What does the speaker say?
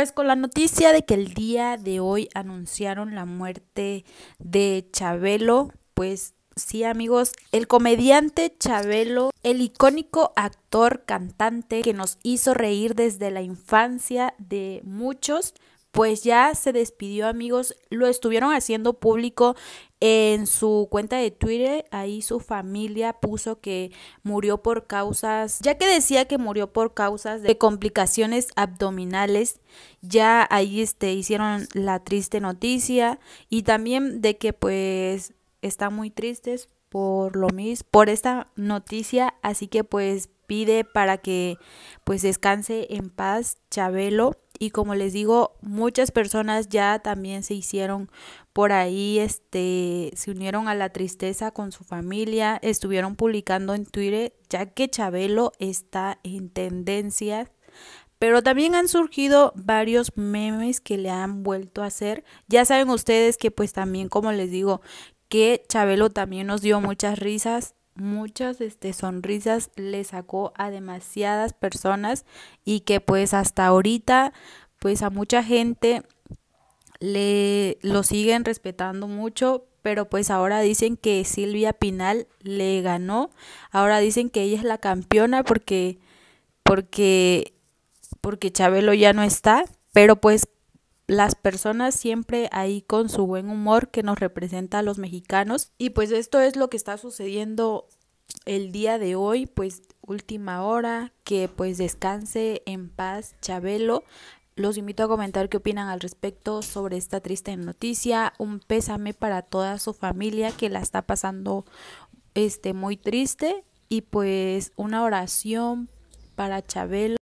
Pues con la noticia de que el día de hoy anunciaron la muerte de Chabelo, pues sí amigos, el comediante Chabelo, el icónico actor, cantante que nos hizo reír desde la infancia de muchos, pues ya se despidió amigos, lo estuvieron haciendo público en su cuenta de Twitter, ahí su familia puso que murió por causas, ya que decía que murió por causas de complicaciones abdominales, ya ahí este, hicieron la triste noticia y también de que pues están muy tristes por lo mismo, por esta noticia, así que pues pide para que pues descanse en paz Chabelo y como les digo, muchas personas ya también se hicieron por ahí, este, se unieron a la tristeza con su familia, estuvieron publicando en Twitter, ya que Chabelo está en tendencias, pero también han surgido varios memes que le han vuelto a hacer. Ya saben ustedes que pues también, como les digo, que Chabelo también nos dio muchas risas muchas este, sonrisas le sacó a demasiadas personas y que pues hasta ahorita pues a mucha gente le lo siguen respetando mucho pero pues ahora dicen que Silvia Pinal le ganó ahora dicen que ella es la campeona porque porque porque Chabelo ya no está pero pues las personas siempre ahí con su buen humor que nos representa a los mexicanos. Y pues esto es lo que está sucediendo el día de hoy, pues última hora, que pues descanse en paz Chabelo. Los invito a comentar qué opinan al respecto sobre esta triste noticia. Un pésame para toda su familia que la está pasando este muy triste y pues una oración para Chabelo.